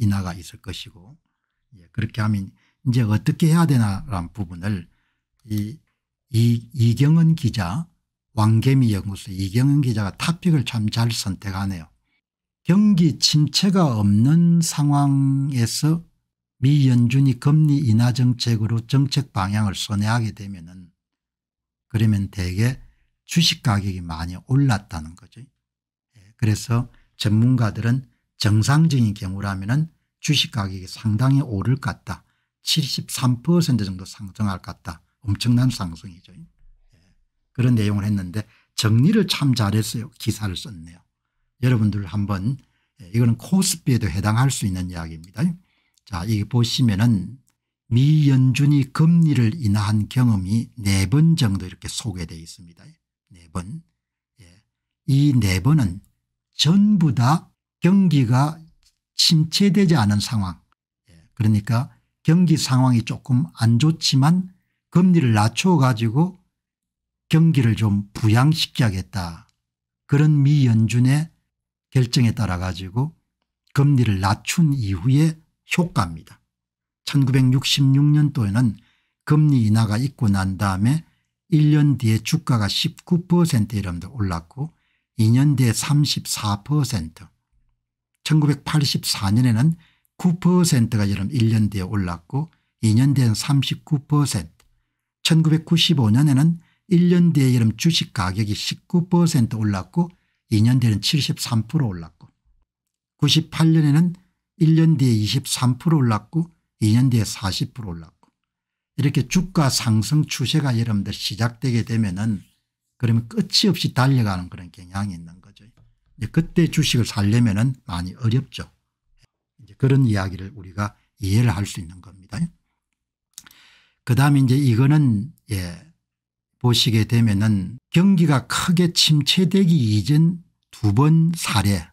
인하가 있을 것이고 예, 그렇게 하면 이제 어떻게 해야 되나라는 부분을 이, 이 이경은 기자 왕개미 연구소 이경은 기자가 탑픽을 참 잘 선택하네요. 경기 침체가 없는 상황에서 미 연준이 금리 인하 정책으로 정책 방향을 선회하게 되면 은 그러면 대개 주식 가격이 많이 올랐다는 거죠. 예, 그래서 전문가들은 정상적인 경우라면 은 주식 가격이 상당히 오를 것 같다. 73% 정도 상승할 것 같다. 엄청난 상승이죠. 예. 그런 내용을 했는데 정리를 참 잘했어요. 기사를 썼네요. 여러분들 한번 예, 이거는 코스피에도 해당할 수 있는 이야기입니다. 자, 이게 보시면은 미연준이 금리를 인하한 경험이 네 번 정도 이렇게 소개되어 있습니다. 네 번. 예. 이네 번은 전부 다 경기가 침체되지 않은 상황 예, 그러니까 경기 상황이 조금 안 좋지만 금리를 낮춰 가지고 경기를 좀 부양시켜야겠다 그런 미 연준의 결정에 따라 가지고 금리를 낮춘 이후의 효과입니다. 1966년도에는 금리 인하가 있고 난 다음에 1년 뒤에 주가가 19% 이름도 올랐고 2년 뒤에 34% 1984년에는 9%가 여름 1년 뒤에 올랐고 2년 뒤에는 39% 1995년에는 1년 뒤에 여름 주식 가격이 19% 올랐고 2년 뒤에는 73% 올랐고 98년에는 1년 뒤에 23% 올랐고 2년 뒤에 40% 올랐고 이렇게 주가 상승 추세가 여러분들 시작되게 되면은 그러면 끝이 없이 달려가는 그런 경향이 있는 거죠. 그때 주식을 살려면은 많이 어렵죠. 이제 그런 이야기를 우리가 이해를 할 수 있는 겁니다. 그 다음에 이제 이거는 예, 보시게 되면은 경기가 크게 침체되기 이전 두 번 사례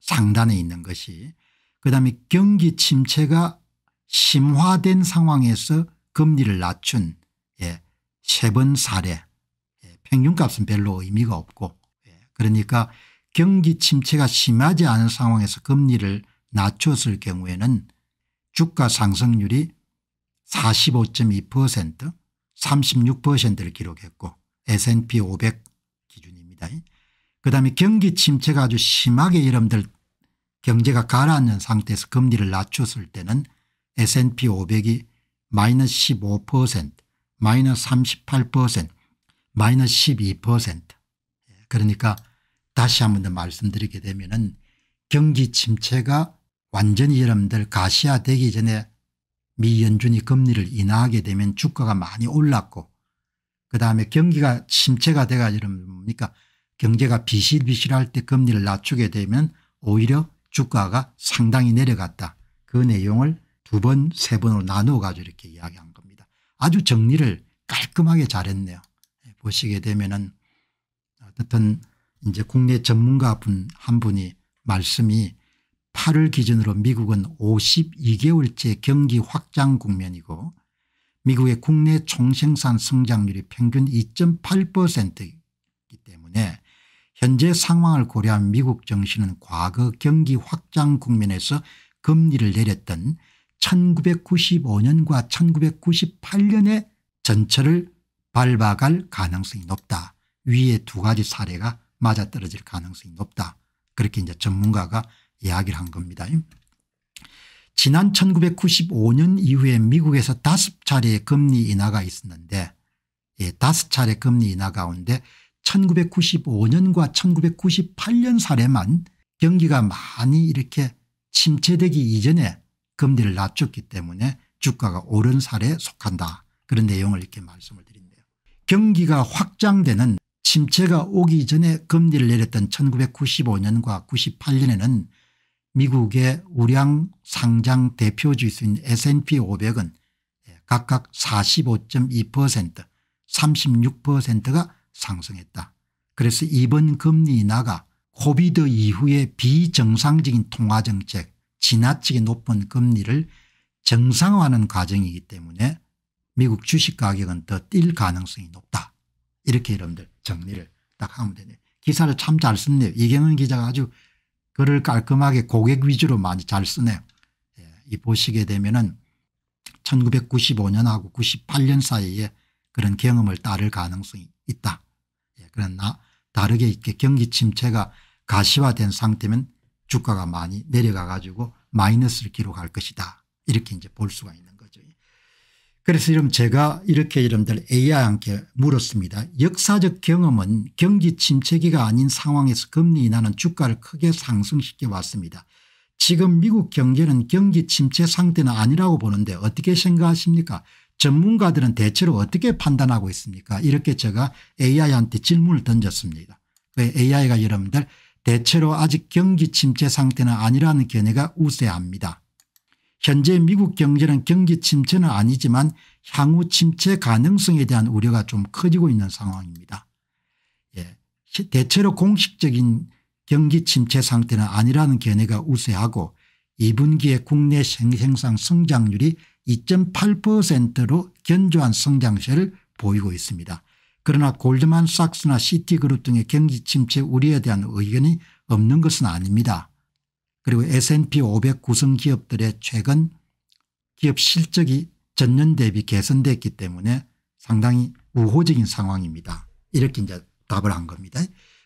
상단에 있는 것이 그다음에 경기 침체가 심화된 상황에서 금리를 낮춘 예, 세 번 사례 예, 평균값은 별로 의미가 없고 예, 그러니까 경기 침체가 심하지 않은 상황에서 금리를 낮췄을 경우에는 주가 상승률이 45.2% 36%를 기록했고 S&P 500 기준입니다. 그다음에 경기 침체가 아주 심하게 여러분들 경제가 가라앉는 상태에서 금리를 낮췄을 때는 S&P 500이 마이너스 15% 마이너스 38% 마이너스 12% 그러니까 다시 한 번 더 말씀드리게 되면은 경기 침체가 완전히 여러분들 가시화되기 전에 미 연준이 금리를 인하하게 되면 주가가 많이 올랐고 그다음에 경기가 침체가 돼가 여러분 뭡니까 경제가 비실비실할 때 금리를 낮추게 되면 오히려 주가가 상당히 내려갔다. 그 내용을 두 번 세 번으로 나누어 가지고 이렇게 이야기한 겁니다. 아주 정리를 깔끔하게 잘했네요. 예, 보시게 되면 은어쨌든 이제 국내 전문가분 한 분이 말씀이 8월 기준으로 미국은 52개월째 경기 확장 국면이고 미국의 국내 총생산 성장률이 평균 2.8%이기 때문에 현재 상황을 고려한 미국 정신은 과거 경기 확장 국면에서 금리를 내렸던 1995년과 1998년의 전철을 밟아갈 가능성이 높다. 위에두 가지 사례가 맞아떨어질 가능성이 높다. 그렇게 이제 전문가가 이야기를 한 겁니다. 지난 1995년 이후에 미국에서 다섯 차례의 금리 인하가 있었는데 예, 다섯 차례 금리 인하 가운데 1995년과 1998년 사례만 경기가 많이 이렇게 침체되기 이전에 금리를 낮췄기 때문에 주가가 오른 사례에 속한다. 그런 내용을 이렇게 말씀을 드린대요. 경기가 확장되는 침체가 오기 전에 금리를 내렸던 1995년과 98년에는 미국의 우량 상장 대표 지수인 S&P 500은 각각 45.2% 36%가 상승했다. 그래서 이번 금리 인하가 코비드 이후의 비정상적인 통화정책 지나치게 높은 금리를 정상화하는 과정이기 때문에 미국 주식가격은 더 뛸 가능성이 높다. 이렇게 여러분들 정리를 딱 하면 되네. 기사를 참 잘 썼네요. 이경은 기자가 아주 글을 깔끔하게 고객 위주로 많이 잘 쓰네요. 예, 이 보시게 되면은 1995년하고 98년 사이에 그런 경험을 따를 가능성이 있다. 예, 그러나 다르게 이렇게 경기 침체가 가시화된 상태면 주가가 많이 내려가 가지고 마이너스를 기록할 것이다. 이렇게 이제 볼 수가 있는 그래서 이름 제가 이렇게 이름들 AI한테 물었습니다. 역사적 경험은 경기 침체기가 아닌 상황에서 금리 인하는 주가를 크게 상승시켜 왔습니다. 지금 미국 경제는 경기 침체 상태는 아니라고 보는데 어떻게 생각하십니까 전문가들은 대체로 어떻게 판단하고 있습니까 이렇게 제가 AI한테 질문을 던졌습니다. 그 AI가 여러분들 대체로 아직 경기 침체 상태는 아니라는 견해가 우세합니다. 현재 미국 경제는 경기 침체는 아니지만 향후 침체 가능성에 대한 우려가 좀 커지고 있는 상황입니다. 예. 대체로 공식적인 경기 침체 상태는 아니라는 견해가 우세하고 2분기에 국내 생산 성장률이 2.8%로 견조한 성장세를 보이고 있습니다. 그러나 골드만삭스나 시티그룹 등의 경기 침체 우려에 대한 의견이 없는 것은 아닙니다. 그리고 S&P 500 구성 기업들의 최근 기업 실적이 전년 대비 개선됐기 때문에 상당히 우호적인 상황입니다. 이렇게 이제 답을 한 겁니다.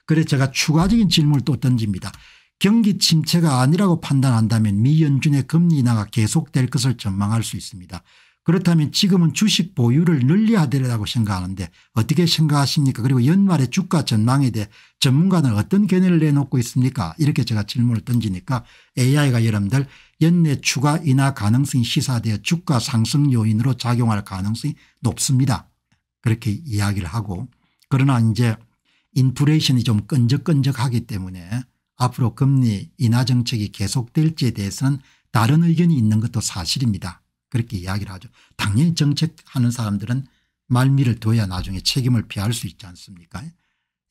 그래서 제가 추가적인 질문을 또 던집니다. 경기 침체가 아니라고 판단한다면 미 연준의 금리 인하가 계속될 것을 전망할 수 있습니다. 그렇다면 지금은 주식 보유를 늘려야 되라고 생각하는데 어떻게 생각하십니까 그리고 연말에 주가 전망에 대해 전문가는 어떤 견해를 내놓고 있습니까 이렇게 제가 질문을 던지니까 AI가 여러분들 연내 추가 인하 가능성이 시사되어 주가 상승 요인으로 작용할 가능성이 높습니다. 그렇게 이야기를 하고 그러나 이제 인플레이션이 좀 끈적끈적하기 때문에 앞으로 금리 인하 정책이 계속될지에 대해서는 다른 의견이 있는 것도 사실입니다. 그렇게 이야기를 하죠. 당연히 정책하는 사람들은 말미를 둬야 나중에 책임을 피할 수 있지 않습니까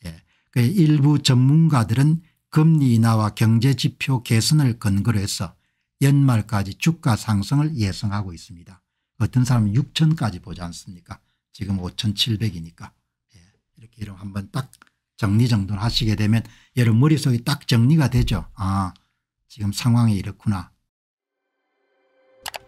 예. 그 일부 전문가들은 금리 인하와 경제지표 개선을 근거로 해서 연말까지 주가 상승을 예상하고 있습니다. 어떤 사람은 6천까지 보지 않습니까 지금 5,700이니까 예. 이렇게 이름 한번 딱 정리정돈 하시게 되면 여러분 머릿속이 딱 정리가 되죠. 아 지금 상황이 이렇구나.